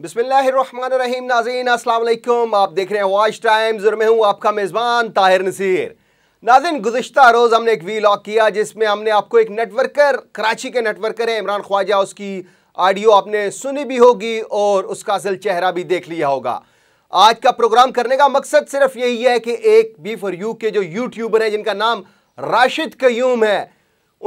बिसमीम नाजीन असलम आप देख रहे हैं वॉच टाइम्स और मैं हूँ आपका मेज़बान ताहिर नसीर नाजिन गुज्त रोज़ हमने एक वी लॉग किया जिसमें हमने आपको एक नेटवर्कर कराची के नेटवर्कर हैं इमरान ख्वाजा उसकी ऑडियो आपने सुनी भी होगी और उसका असल चेहरा भी देख लिया होगा आज का प्रोग्राम करने का मकसद सिर्फ यही है कि एक बी फॉर यू के जो यूट्यूबर हैं जिनका नाम राशिद क्यूम है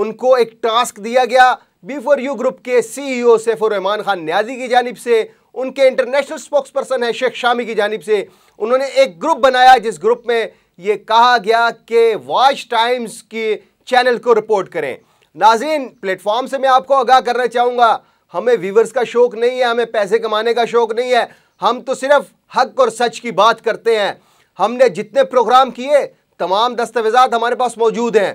उनको एक टास्क दिया गया बी फॉर यू ग्रुप के सी ई e सैफुर रहमान खान न्याजी की जानब से उनके इंटरनेशनल स्पोक्स पर्सन है शेख शामी की जानब से उन्होंने एक ग्रुप बनाया जिस ग्रुप में ये कहा गया कि वॉच टाइम्स के चैनल को रिपोर्ट करें नाजीन प्लेटफॉर्म से मैं आपको आगाह करना चाहूँगा हमें व्यूवर्स का शौक़ नहीं है हमें पैसे कमाने का शौक़ नहीं है हम तो सिर्फ हक और सच की बात करते हैं हमने जितने प्रोग्राम किए तमाम दस्तावेजात हमारे पास मौजूद हैं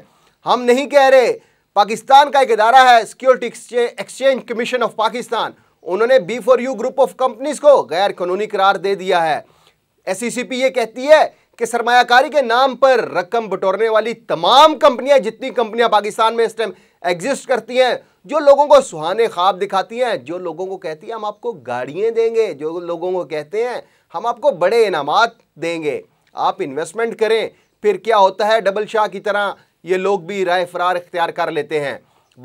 हम नहीं कह रहे पाकिस्तान का एक इदारा है Security Exchange Commission of Pakistan उन्होंने B for U group of companies को गैर कानूनी करार दे दिया है एस e ये कहती है कि सरमाकारी के नाम पर रकम बटोरने वाली तमाम कंपनियां जितनी कंपनियां पाकिस्तान में इस टाइम एग्जिस्ट करती हैं जो लोगों को सुहाने ख्वाब दिखाती हैं जो लोगों को कहती हैं हम आपको गाड़ियाँ देंगे जो लोगों को कहते हैं हम आपको बड़े इनाम देंगे आप इन्वेस्टमेंट करें फिर क्या होता है डबल शाह की तरह ये लोग भी राय फरार इख्तियार कर लेते हैं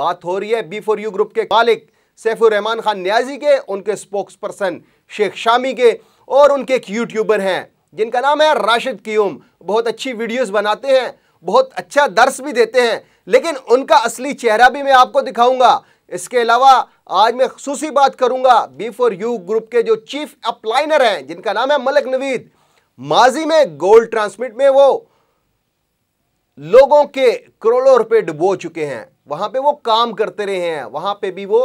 बात हो रही है बी फॉर यू ग्रुप के मालिक सैफुररहमान ख़ान न्याजी के उनके स्पोक्स पर्सन शेख शामी के और उनके एक यूट्यूबर हैं जिनका नाम है राशिद क्यूम बहुत अच्छी वीडियोस बनाते हैं बहुत अच्छा दर्श भी देते हैं लेकिन उनका असली चेहरा भी मैं आपको दिखाऊंगा इसके अलावा आज मैं खसूसी बात करूंगा बी फॉर यू ग्रुप के जो चीफ अप्लाइनर हैं जिनका नाम है मलक नवीद माजी में गोल्ड ट्रांसमिट में वो लोगों के करोड़ों रुपए डुबो चुके हैं वहां पे वो काम करते रहे हैं वहां पे भी वो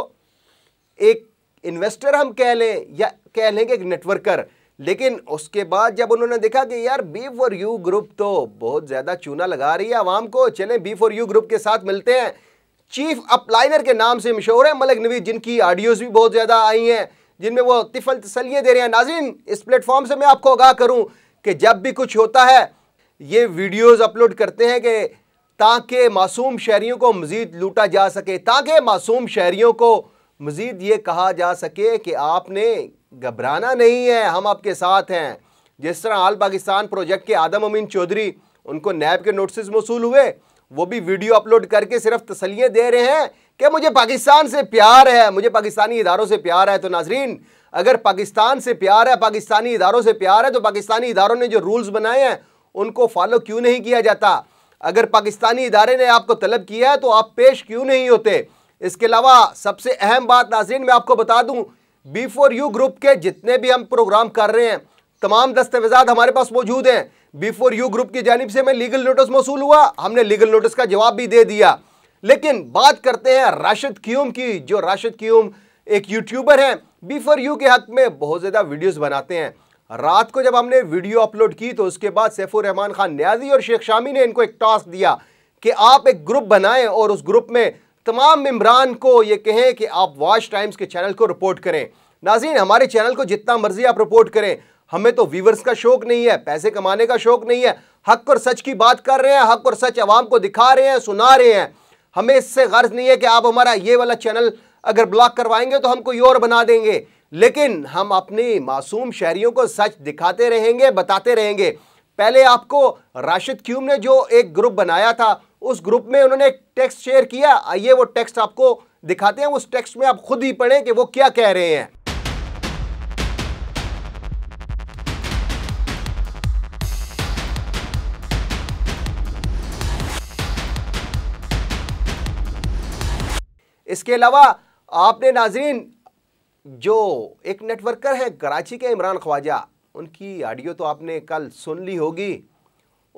एक इन्वेस्टर हम कह लें या कह लेंगे एक नेटवर्कर लेकिन उसके बाद जब उन्होंने देखा कि यार बी फॉर यू ग्रुप तो बहुत ज़्यादा चूना लगा रही है आवाम को चले बी फॉर यू ग्रुप के साथ मिलते हैं चीफ अपलाइनर के नाम से मशहूर है मलिक नवीद जिनकी ऑडियोज़ भी बहुत ज़्यादा आई हैं जिनमें वो तिफल तसलियाँ दे रहे हैं नाजिन इस प्लेटफॉर्म से मैं आपको आगाह करूँ कि जब भी कुछ होता है ये वीडियोज़ अपलोड करते हैं कि ताकि मासूम शहरीों को मज़ीद लूटा जा सके ताकि मासूम शहरीों को मज़ीद ये कहा जा सके कि आपने घबराना नहीं है हम आपके साथ हैं जिस तरह आल पाकिस्तान प्रोजेक्ट के आदम अमीन चौधरी उनको नैब के नोटिस मौसू हुए वो भी वीडियो अपलोड करके सिर्फ तसलियाँ दे रहे हैं कि मुझे पाकिस्तान से प्यार है मुझे पाकिस्तानी इदारों से प्यार है तो नाजरीन अगर पाकिस्तान से प्यार है पाकिस्तानी इदारों से प्यार है तो पाकिस्तानी इदारों ने जो रूल्स बनाए हैं उनको फॉलो क्यों नहीं किया जाता अगर पाकिस्तानी इदारे ने आपको तलब किया है तो आप पेश क्यों नहीं होते इसके अलावा सबसे अहम बात नाजरीन मैं आपको बता दूं बी फोर यू ग्रुप के जितने भी हम प्रोग्राम कर रहे हैं तमाम दस्तावेजात हमारे पास मौजूद हैं बी फोर यू ग्रुप की जानब से हमें लीगल नोटिस मौसू हुआ हमने लीगल नोटिस का जवाब भी दे दिया लेकिन बात करते हैं राशिद क्यूम की जो राशिद क्यूम एक यूट्यूबर हैं बी फोर यू के हक में बहुत ज़्यादा वीडियोज़ बनाते हैं रात को जब हमने वीडियो अपलोड की तो उसके बाद सैफुर रहमान खान न्याजी और शेख शामी ने इनको एक टास्क दिया कि आप एक ग्रुप बनाएं और उस ग्रुप में तमाम मम्बरान को ये कहें कि आप वॉच टाइम्स के चैनल को रिपोर्ट करें नाजीन हमारे चैनल को जितना मर्जी आप रिपोर्ट करें हमें तो व्यूवर्स का शौक नहीं है पैसे कमाने का शौक नहीं है हक और सच की बात कर रहे हैं हक और सच आवाम को दिखा रहे हैं सुना रहे हैं हमें इससे गर्ज नहीं है कि आप हमारा ये वाला चैनल अगर ब्लॉक करवाएंगे तो हम कोई और बना देंगे लेकिन हम अपने मासूम शहरीों को सच दिखाते रहेंगे बताते रहेंगे पहले आपको राशिद क्यूम ने जो एक ग्रुप बनाया था उस ग्रुप में उन्होंने एक टेक्स्ट शेयर किया आइए वो टेक्स्ट आपको दिखाते हैं उस टेक्स्ट में आप खुद ही पढ़ें कि वो क्या कह रहे हैं इसके अलावा आपने नाजरीन जो एक नेटवर्कर है कराची के इमरान ख्वाजा उनकी ऑडियो तो आपने कल सुन ली होगी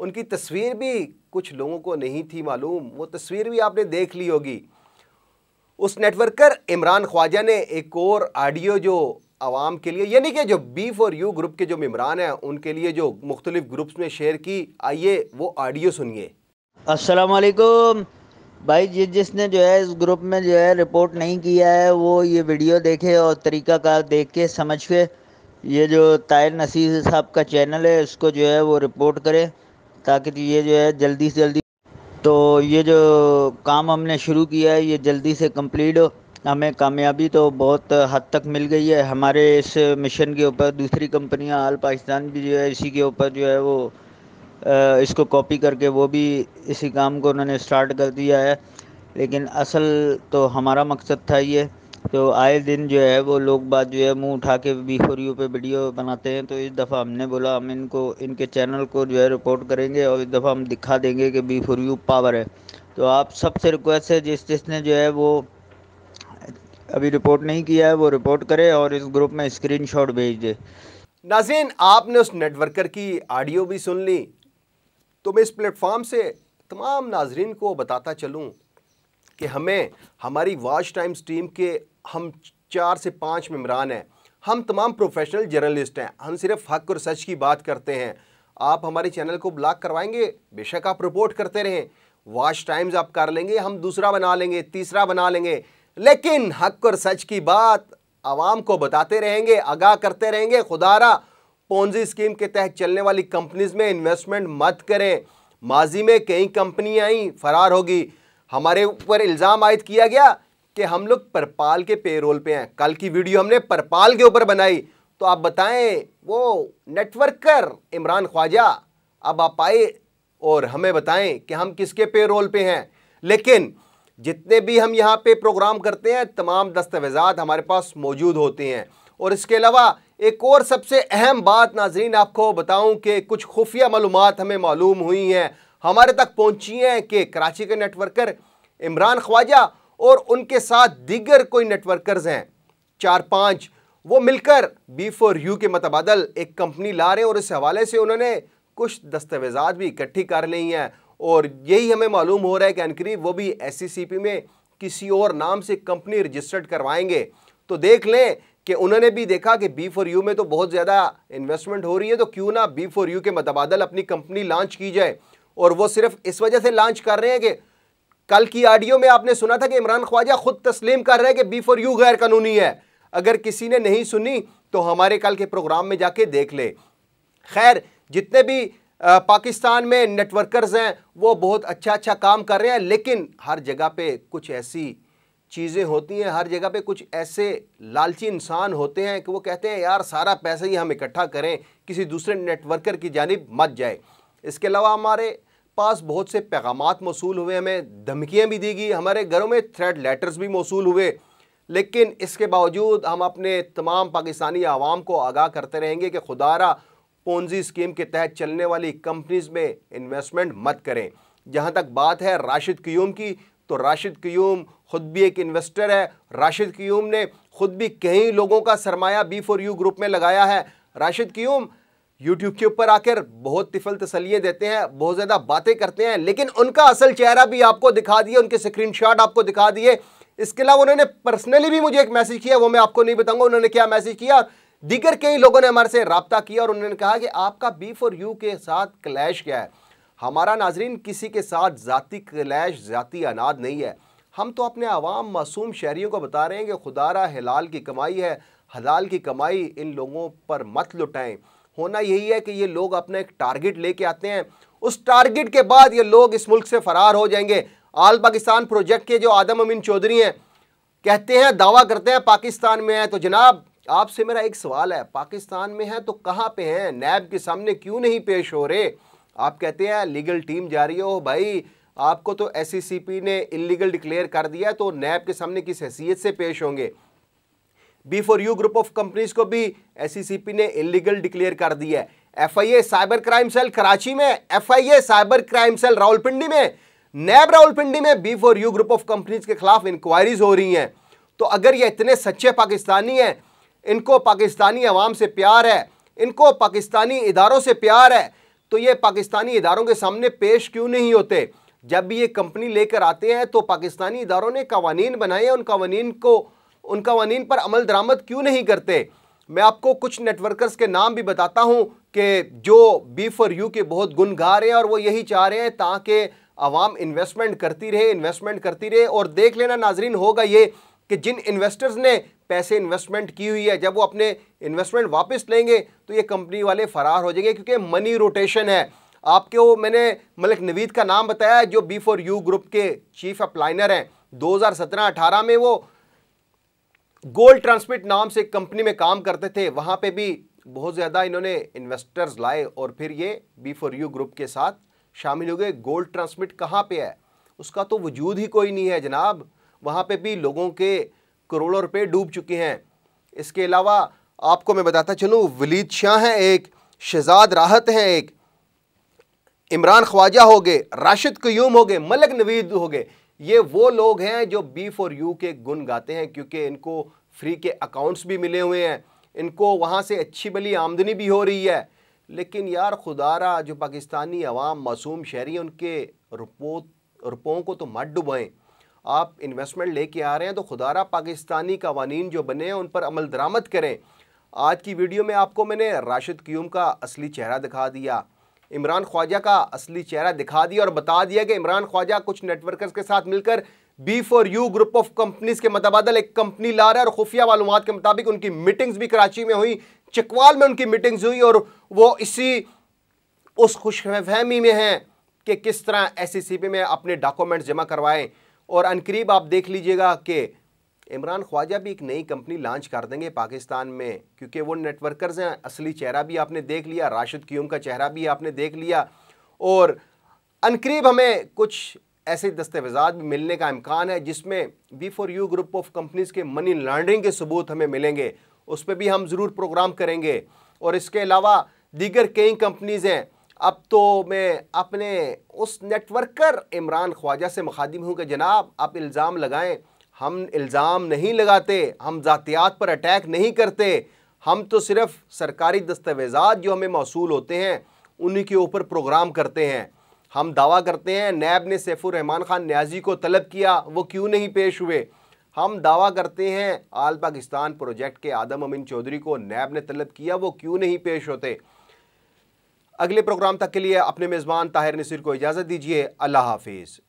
उनकी तस्वीर भी कुछ लोगों को नहीं थी मालूम वो तस्वीर भी आपने देख ली होगी उस नेटवर्कर इमरान ख्वाजा ने एक और ऑडियो जो आवाम के लिए यानी कि जो बी फॉर यू ग्रुप के जो मम्बरान हैं उनके लिए जो मुख्तलिफ ग्रुप्स में शेयर की आइए वो ऑडियो सुनिए असलकुम भाई जिस जिसने जो है इस ग्रुप में जो है रिपोर्ट नहीं किया है वो ये वीडियो देखे और तरीका का देख के समझ के ये जो तायर नसीर साहब का चैनल है इसको जो है वो रिपोर्ट करे ताकि ये जो है जल्दी से जल्दी तो ये जो काम हमने शुरू किया है ये जल्दी से कंप्लीट हो हमें कामयाबी तो बहुत हद तक मिल गई है हमारे इस मिशन के ऊपर दूसरी कंपनियां आल पाकिस्तान भी जो है इसी के ऊपर जो है वो इसको कॉपी करके वो भी इसी काम को उन्होंने स्टार्ट कर दिया है लेकिन असल तो हमारा मकसद था ये तो आए दिन जो है वो लोग बात जो है मुंह उठा के बीखोरियों पे वीडियो बनाते हैं तो इस दफ़ा हमने बोला हम इनको इनके चैनल को जो है रिपोर्ट करेंगे और इस दफ़ा हम दिखा देंगे कि बीखोरियो पावर है तो आप सबसे रिक्वेस्ट है जिस जिसने जो है वो अभी रिपोर्ट नहीं किया है वो रिपोर्ट करे और इस ग्रुप में स्क्रीन भेज दे नाजीन आपने उस नेटवर्कर की ऑडियो भी सुन ली तो मैं इस प्लेटफॉर्म से तमाम नाजरन को बताता चलूँ कि हमें हमारी वॉच टाइम्स टीम के हम चार से पाँच मम्बरान हैं हम तमाम प्रोफेशनल जर्नलिस्ट हैं हम सिर्फ हक और सच की बात करते हैं आप हमारे चैनल को ब्लॉक करवाएंगे बेशक आप रिपोर्ट करते रहें वॉच टाइम्स आप कर लेंगे हम दूसरा बना लेंगे तीसरा बना लेंगे लेकिन हक और सच की बात आवाम को बताते रहेंगे आगाह करते रहेंगे खुदारा पोन्जी स्कीम के तहत चलने वाली कंपनीज में इन्वेस्टमेंट मत करें माजी में कई कंपनियाँ आई फरार होगी हमारे ऊपर इल्ज़ाम आयद किया गया कि हम लोग परपाल के पेरोल पे हैं कल की वीडियो हमने परपाल के ऊपर बनाई तो आप बताएं वो नेटवर्कर इमरान ख्वाजा अब आप आए और हमें बताएं कि हम किसके पेरोल पे हैं लेकिन जितने भी हम यहाँ पे प्रोग्राम करते हैं तमाम दस्तावेजात हमारे पास मौजूद होते हैं और इसके अलावा एक और सबसे अहम बात नाजरीन आपको बताऊं कि कुछ खुफिया मालूम हमें मालूम हुई हैं हमारे तक पहुंची हैं कि कराची के नेटवर्कर इमरान ख्वाजा और उनके साथ दिगर कोई नेटवर्कर्स हैं चार पाँच वो मिलकर बी फोर यू के मतबादल एक कंपनी ला रहे हैं और इस हवाले से उन्होंने कुछ दस्तावेजात भी इकट्ठी कर ली हैं और यही हमें मालूम हो रहा है कि अनकरीब वो भी एस में किसी और नाम से कंपनी रजिस्टर्ड करवाएंगे तो देख लें कि उन्होंने भी देखा कि बी फोर यू में तो बहुत ज़्यादा इन्वेस्टमेंट हो रही है तो क्यों ना बी फोर यू के मतबादल अपनी कंपनी लॉन्च की जाए और वो सिर्फ इस वजह से लॉन्च कर रहे हैं कि कल की ऑडियो में आपने सुना था कि इमरान ख्वाजा खुद तस्लीम कर रहे हैं कि बी फॉर यू गैर कानूनी है अगर किसी ने नहीं सुनी तो हमारे कल के प्रोग्राम में जाके देख ले खैर जितने भी पाकिस्तान में नेटवर्कर्स हैं वो बहुत अच्छा अच्छा काम कर रहे हैं लेकिन हर जगह पे कुछ ऐसी चीज़ें होती हैं हर जगह पे कुछ ऐसे लालची इंसान होते हैं कि वो कहते हैं यार सारा पैसा ही हम इकट्ठा करें किसी दूसरे नेटवर्कर की जानब मत जाए इसके अलावा हमारे पास बहुत से पैगाम मौसू हुए हमें धमकियाँ भी दी गई हमारे घरों में थ्रेड लेटर्स भी मौसू हुए लेकिन इसके बावजूद हम अपने तमाम पाकिस्तानी आवाम को आगाह करते रहेंगे कि खुदारा पोजी स्कीम के तहत चलने वाली कंपनीज़ में इन्वेस्टमेंट मत करें जहाँ तक बात है राशिद क्यूम की तो राशिद क्यूम ख़ुद भी एक इन्वेस्टर है राशिद क्यूम ने ख़ुद भी कई लोगों का सरमाया बी फॉर यू ग्रुप में लगाया है राशिद क्यूम यूट्यूब के ऊपर आकर बहुत तिफल तसलिए देते हैं बहुत ज़्यादा बातें करते हैं लेकिन उनका असल चेहरा भी आपको दिखा दिए उनके स्क्रीनशॉट आपको दिखा दिए इसके अलावा उन्होंने पर्सनली भी मुझे एक मैसेज किया वो मैं आपको नहीं बताऊंगा उन्होंने क्या मैसेज किया दीगर कई लोगों ने हमारे से रबता किया और उन्होंने कहा कि आपका बी फॉर यू के साथ क्लैश क्या है हमारा नाजरीन किसी के साथ ज़ाती क्लैश ज़ाती अनाद नहीं है हम तो अपने आवाम मासूम शहरीों को बता रहे हैं कि खुदारा हिलाल की कमाई है हलाल की कमाई इन लोगों पर मत लुटाएं होना यही है कि ये लोग अपना एक टारगेट लेके आते हैं उस टारगेट के बाद ये लोग इस मुल्क से फरार हो जाएंगे आल पाकिस्तान प्रोजेक्ट के जो आदम अमीन चौधरी हैं कहते हैं दावा करते हैं पाकिस्तान में है तो जनाब आपसे मेरा एक सवाल है पाकिस्तान में है तो कहाँ पे हैं नैब के सामने क्यों नहीं पेश हो रहे आप कहते हैं लीगल टीम जा रही हो भाई आपको तो एस e ने इलीगल डिक्लेयर कर दिया तो नैब के सामने किस हैसियत से पेश होंगे B for U group of companies को भी एससीसीपी e ने इलीगल डिक्लेयर कर दिया है FIA cyber crime cell Karachi में FIA cyber crime cell Rawalpindi में नैब रावलपिंडी में B for U group of companies के खिलाफ इंक्वायरीज हो रही हैं तो अगर ये इतने सच्चे पाकिस्तानी हैं इनको पाकिस्तानी अवाम से प्यार है इनको पाकिस्तानी इदारों से प्यार है तो ये पाकिस्तानी इदारों के सामने पेश क्यों नहीं होते जब भी ये कंपनी लेकर आते हैं तो पाकिस्तानी इदारों ने कवानीन बनाए उन कवानीन को उन कवानीन पर अमल दरामद क्यों नहीं करते मैं आपको कुछ नेटवर्कर्स के नाम भी बताता हूँ कि जो बी फॉर यू के बहुत गुन गा रहे हैं और वो यही चाह रहे हैं ताकि आवाम इन्वेस्टमेंट करती रहे इन्वेस्टमेंट करती रहे और देख लेना नाजरीन होगा ये कि जिन इन्वेस्टर्स ने पैसे इन्वेस्टमेंट की हुई है जब वो अपने इन्वेस्टमेंट वापस लेंगे तो ये कंपनी वाले फरार हो जाएंगे क्योंकि मनी रोटेशन है आपके वो मैंने मलिक नवीद का नाम बताया जो बी फॉर यू ग्रुप के चीफ अप्लाइनर हैं सत्रह अठारह में वो गोल्ड ट्रांसमिट नाम से कंपनी में काम करते थे वहाँ पे भी बहुत ज़्यादा इन्होंने इन्वेस्टर्स लाए और फिर ये बी फॉर यू ग्रुप के साथ शामिल हो गए गोल्ड ट्रांसमिट कहाँ पे है उसका तो वजूद ही कोई नहीं है जनाब वहाँ पे भी लोगों के करोड़ों रुपए डूब चुके हैं इसके अलावा आपको मैं बताता चलूँ वलीद शाह हैं एक शहजाद राहत हैं एक इमरान ख्वाजा हो गए राशिद क्यूम हो गए मलक नवीद हो गए ये वो लोग हैं जो बी फॉर यू के गुण गाते हैं क्योंकि इनको फ्री के अकाउंट्स भी मिले हुए हैं इनको वहाँ से अच्छी भली आमदनी भी हो रही है लेकिन यार खुदारा जो पाकिस्तानी अवाम मासूम शहरी उनके रुपो रुपयों को तो मत डुबोएँ आप इन्वेस्टमेंट लेके आ रहे हैं तो खुदारा पाकिस्तानी कवानीन जो बने हैं उन पर अमल दरामद करें आज की वीडियो में आपको मैंने राशिद क्यूम का असली चेहरा दिखा दिया इमरान ख्वाजा का असली चेहरा दिखा दिया और बता दिया कि इमरान ख्वाजा कुछ नेटवर्कर्स के साथ मिलकर B for U group of companies के मतबादल एक कंपनी ला रहा है और खुफिया मालूम के मुताबिक उनकी मीटिंग्स भी कराची में हुई चकवाल में उनकी मीटिंग्स हुई और वो इसी उस खुशफहमी में हैं कि किस तरह एस e में अपने डॉक्यूमेंट्स जमा करवाएं और अनकरीब आप देख लीजिएगा कि इमरान ख्वाजा भी एक नई कंपनी लॉन्च कर देंगे पाकिस्तान में क्योंकि वो नेटवर्कर्स हैं असली चेहरा भी आपने देख लिया राशिद क्यूम का चेहरा भी आपने देख लिया और अनकरीब हमें कुछ ऐसे दस्तावेजात भी मिलने का इम्कान है जिसमें B for U group of companies के मनी लॉन्ड्रिंग के सबूत हमें मिलेंगे उस पर भी हम ज़रूर प्रोग्राम करेंगे और इसके अलावा दीगर कई कंपनीज़ हैं अब तो मैं अपने उस नेटवर्कर इमरान ख्वाजा से मुखातिब हूँ कि जनाब आप इल्ज़ाम लगाएं हम इल्ज़ाम नहीं लगाते हम ज़ातियात पर अटैक नहीं करते हम तो सिर्फ सरकारी दस्तावेज़ा जो हमें मौसू होते हैं उन्हीं के ऊपर प्रोग्राम करते हैं हम दावा करते हैं नैब ने सैफुररहमान ख़ान न्याजी को तलब किया वो क्यों नहीं पेश हुए हम दावा करते हैं आल पाकिस्तान प्रोजेक्ट के आदम अमीन चौधरी को नैब ने तलब किया वो क्यों नहीं पेश होते अगले प्रोग्राम तक के लिए अपने मेज़बान ताहिर नसीर को इजाज़त दीजिए अल्लाह हाफिज़